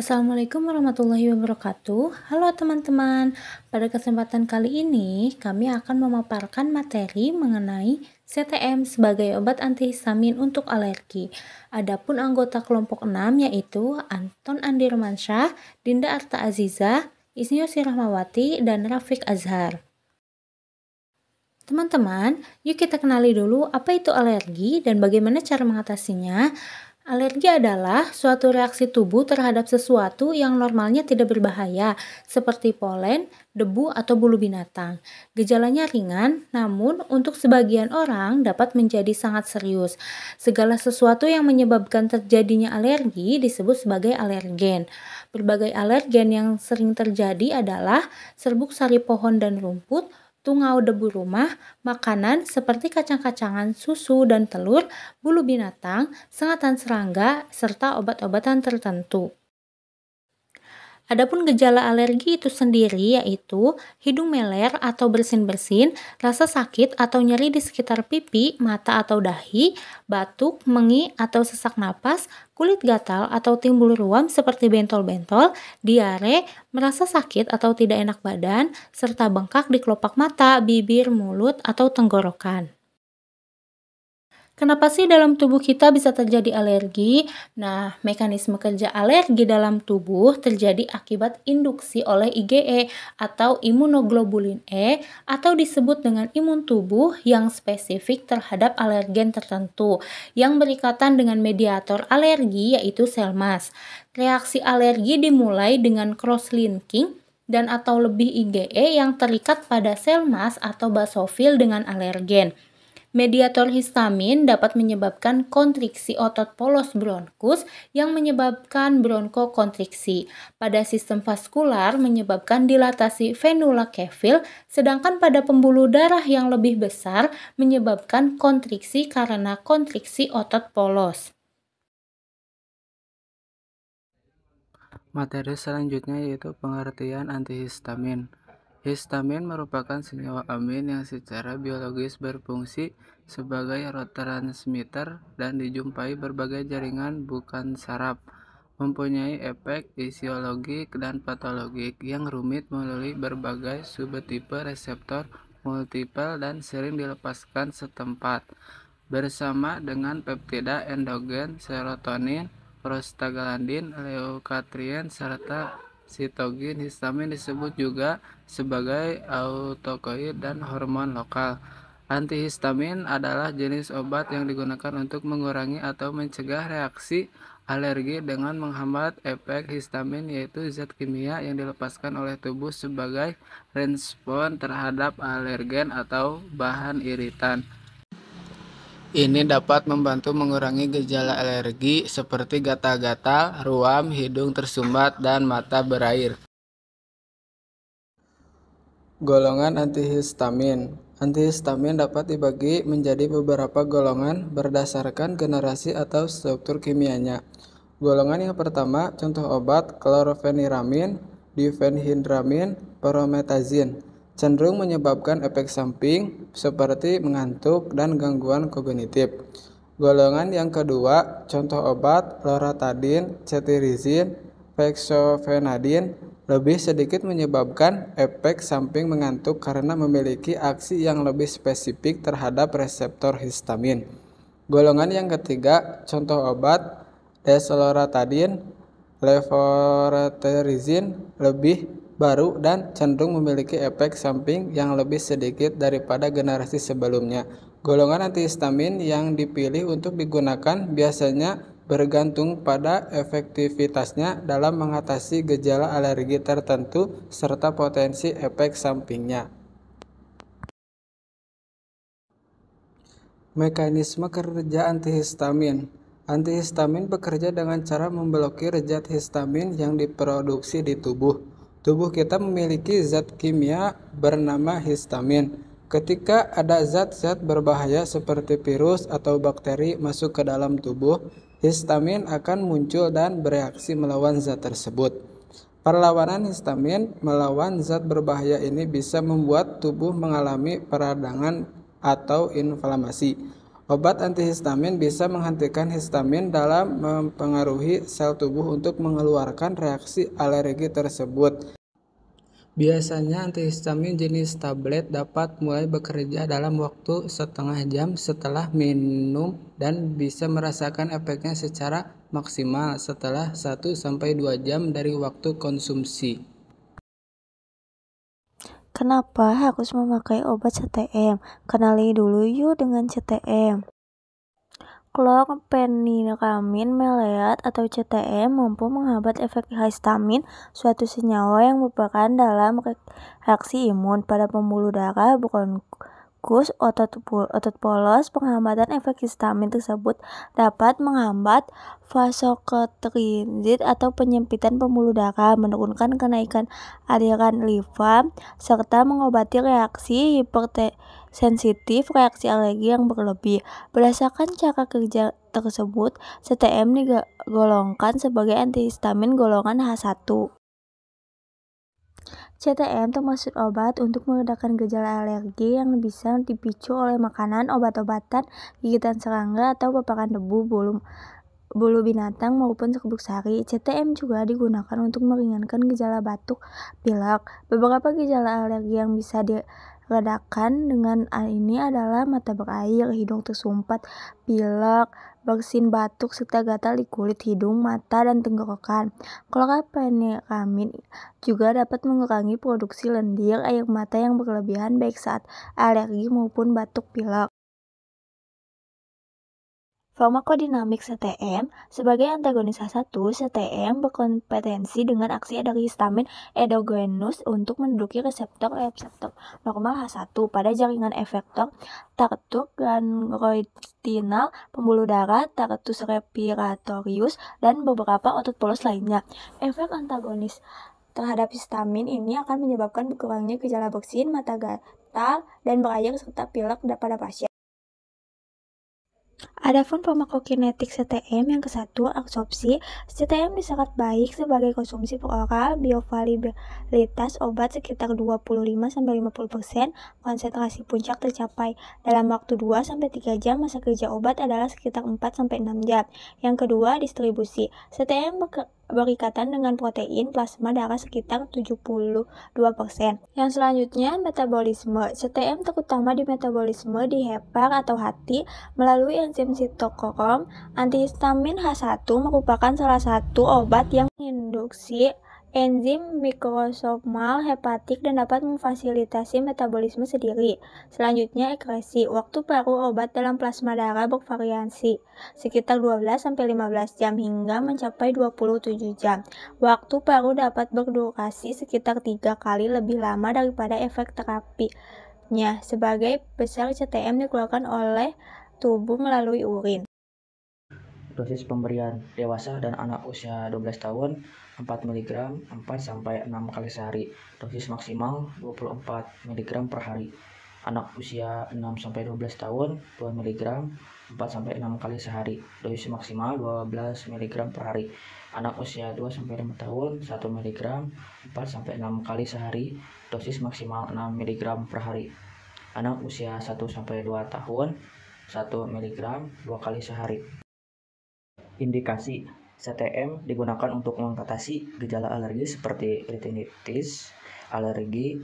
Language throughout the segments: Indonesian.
Assalamualaikum warahmatullahi wabarakatuh. Halo teman-teman. Pada kesempatan kali ini, kami akan memaparkan materi mengenai CTM sebagai obat antihistamin untuk alergi. Adapun anggota kelompok 6 yaitu Anton Andirmansyah, Dinda Arta Aziza, Isnio Sirahmawati, dan Rafiq Azhar. Teman-teman, yuk kita kenali dulu apa itu alergi dan bagaimana cara mengatasinya. Alergi adalah suatu reaksi tubuh terhadap sesuatu yang normalnya tidak berbahaya, seperti polen, debu, atau bulu binatang. Gejalanya ringan, namun untuk sebagian orang dapat menjadi sangat serius. Segala sesuatu yang menyebabkan terjadinya alergi disebut sebagai alergen. Berbagai alergen yang sering terjadi adalah serbuk sari pohon dan rumput, tungau debu rumah, makanan seperti kacang-kacangan, susu dan telur, bulu binatang, sengatan serangga, serta obat-obatan tertentu. Adapun gejala alergi itu sendiri yaitu hidung meler atau bersin-bersin, rasa sakit atau nyeri di sekitar pipi, mata atau dahi, batuk, mengi atau sesak napas, kulit gatal atau timbul ruam seperti bentol-bentol, diare, merasa sakit atau tidak enak badan, serta bengkak di kelopak mata, bibir, mulut, atau tenggorokan. Kenapa sih dalam tubuh kita bisa terjadi alergi? Nah, mekanisme kerja alergi dalam tubuh terjadi akibat induksi oleh IgE atau imunoglobulin E atau disebut dengan imun tubuh yang spesifik terhadap alergen tertentu yang berikatan dengan mediator alergi yaitu sel mas. Reaksi alergi dimulai dengan cross-linking dan atau lebih IgE yang terikat pada sel mas atau basofil dengan alergen. Mediator histamin dapat menyebabkan kontriksi otot polos bronkus yang menyebabkan bronkokontriksi. Pada sistem vaskular menyebabkan dilatasi venula kefil, sedangkan pada pembuluh darah yang lebih besar menyebabkan kontriksi karena kontriksi otot polos. Materi selanjutnya yaitu pengertian antihistamin. Histamin merupakan senyawa amin yang secara biologis berfungsi sebagai rotransmitter dan dijumpai berbagai jaringan bukan saraf. Mempunyai efek fisiologik dan patologik yang rumit melalui berbagai subtipe reseptor multiple dan sering dilepaskan setempat bersama dengan peptida endogen serotonin, prostaglandin, leukotriene serta sitokin histamin disebut juga sebagai autokoid dan hormon lokal. Antihistamin adalah jenis obat yang digunakan untuk mengurangi atau mencegah reaksi alergi dengan menghambat efek histamin yaitu zat kimia yang dilepaskan oleh tubuh sebagai respon terhadap alergen atau bahan iritan. Ini dapat membantu mengurangi gejala alergi seperti gatal-gatal, ruam, hidung tersumbat, dan mata berair. Golongan antihistamin Antihistamin dapat dibagi menjadi beberapa golongan berdasarkan generasi atau struktur kimianya. Golongan yang pertama, contoh obat klorofeniramin, divenhidramin, parometazin cenderung menyebabkan efek samping seperti mengantuk dan gangguan kognitif. Golongan yang kedua, contoh obat loratadin, cetirizin, fexofenadin lebih sedikit menyebabkan efek samping mengantuk karena memiliki aksi yang lebih spesifik terhadap reseptor histamin. Golongan yang ketiga, contoh obat desloratadin, levoretazin lebih baru dan cenderung memiliki efek samping yang lebih sedikit daripada generasi sebelumnya. Golongan antihistamin yang dipilih untuk digunakan biasanya bergantung pada efektivitasnya dalam mengatasi gejala alergi tertentu serta potensi efek sampingnya. Mekanisme kerja antihistamin Antihistamin bekerja dengan cara memblokir zat histamin yang diproduksi di tubuh. Tubuh kita memiliki zat kimia bernama histamin. Ketika ada zat-zat berbahaya seperti virus atau bakteri masuk ke dalam tubuh, histamin akan muncul dan bereaksi melawan zat tersebut. Perlawanan histamin melawan zat berbahaya ini bisa membuat tubuh mengalami peradangan atau inflamasi. Obat antihistamin bisa menghentikan histamin dalam mempengaruhi sel tubuh untuk mengeluarkan reaksi alergi tersebut. Biasanya antihistamin jenis tablet dapat mulai bekerja dalam waktu setengah jam setelah minum dan bisa merasakan efeknya secara maksimal setelah 1-2 jam dari waktu konsumsi. Kenapa harus memakai obat CTM? Kenali dulu yuk dengan CTM. Klorpeniramin meleat atau CTM mampu menghambat efek histamin, suatu senyawa yang merupakan dalam reaksi imun pada pembuluh darah kus otot, otot polos, penghambatan efek histamin tersebut dapat menghambat vasoketrinit atau penyempitan pembuluh darah, menurunkan kenaikan aliran liver, serta mengobati reaksi hipersensitif, reaksi alergi yang berlebih. Berdasarkan cara kerja tersebut, CTM digolongkan sebagai antihistamin golongan H1. CTM termasuk obat untuk meredakan gejala alergi yang bisa dipicu oleh makanan, obat-obatan, gigitan serangga, atau paparan debu, bulu, bulu binatang maupun serbuk sari. CTM juga digunakan untuk meringankan gejala batuk, pilek, beberapa gejala alergi yang bisa di, Ledakan dengan ini adalah mata berair, hidung tersumpat, pilek, bersin batuk, serta gatal di kulit hidung, mata, dan tenggorokan. Klorapheniramin juga dapat mengurangi produksi lendir air mata yang berlebihan baik saat alergi maupun batuk pilek. Farmakodinamik CTM sebagai antagonis H1, STM berkompetensi dengan aksi dari histamin endogenus untuk menduduki reseptor-reseptor normal H1 pada jaringan efektor dan gangroitinal, pembuluh darah, tartus respiratorius, dan beberapa otot polos lainnya. Efek antagonis terhadap histamin ini akan menyebabkan berkurangnya gejala bersin, mata gatal, dan berair serta pilek pada pasien. Adapun farmakokinetik CTM yang kesatu absorpsi, CTM disangat baik sebagai konsumsi oral. biovalibilitas obat sekitar 25-50%, konsentrasi puncak tercapai dalam waktu 2-3 jam, masa kerja obat adalah sekitar 4-6 jam. Yang kedua, distribusi. CTM berikatan dengan protein plasma darah sekitar 72%. Yang selanjutnya metabolisme. CTM terutama di metabolisme di hepar atau hati melalui enzim sitokrom Antihistamin H1 merupakan salah satu obat yang menginduksi enzim mikrosomal hepatik dan dapat memfasilitasi metabolisme sendiri. Selanjutnya ekresi. Waktu paruh obat dalam plasma darah bervariasi sekitar 12-15 jam hingga mencapai 27 jam. Waktu paruh dapat berdurasi sekitar 3 kali lebih lama daripada efek terapinya. Sebagai besar CTM dikeluarkan oleh tubuh melalui urin dosis pemberian dewasa dan anak usia 12 tahun 4 mg 4 sampai 6 kali sehari. Dosis maksimal 24 mg per hari. Anak usia 6 sampai 12 tahun 2 mg 4 sampai 6 kali sehari. Dosis maksimal 12 mg per hari. Anak usia 2 sampai 5 tahun 1 mg 4 sampai 6 kali sehari. Dosis maksimal 6 mg per hari. Anak usia 1 sampai 2 tahun 1 mg 2 kali sehari indikasi CTM digunakan untuk mengatasi gejala alergi seperti retinitis, alergi,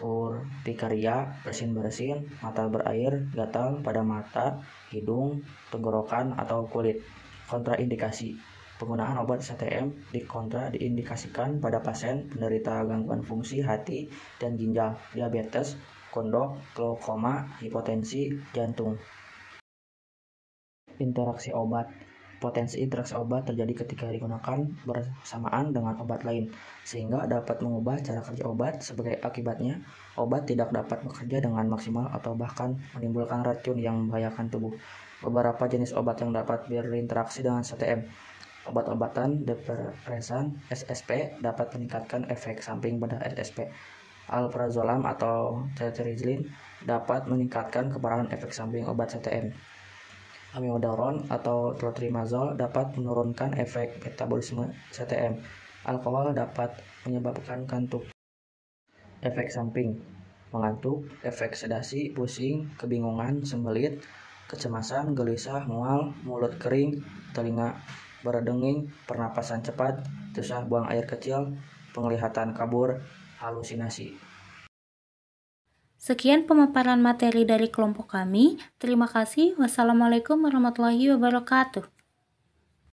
urtikaria, bersin-bersin, mata berair, gatal pada mata, hidung, tenggorokan, atau kulit. Kontraindikasi Penggunaan obat CTM dikontra diindikasikan pada pasien penderita gangguan fungsi hati dan ginjal, diabetes, kondok, glaukoma, hipotensi, jantung. Interaksi obat Potensi interaksi obat terjadi ketika digunakan bersamaan dengan obat lain, sehingga dapat mengubah cara kerja obat. Sebagai akibatnya, obat tidak dapat bekerja dengan maksimal atau bahkan menimbulkan racun yang membahayakan tubuh. Beberapa jenis obat yang dapat berinteraksi dengan CTM obat-obatan depresan SSP dapat meningkatkan efek samping pada SSP. Alprazolam atau cetirizin dapat meningkatkan keparahan efek samping obat CTM amiodaron atau clotrimazole dapat menurunkan efek metabolisme CTM. Alkohol dapat menyebabkan kantuk. Efek samping mengantuk, efek sedasi, pusing, kebingungan, sembelit, kecemasan, gelisah, mual, mulut kering, telinga berdenging, pernapasan cepat, susah buang air kecil, penglihatan kabur, halusinasi. Sekian pemaparan materi dari kelompok kami. Terima kasih. Wassalamualaikum warahmatullahi wabarakatuh.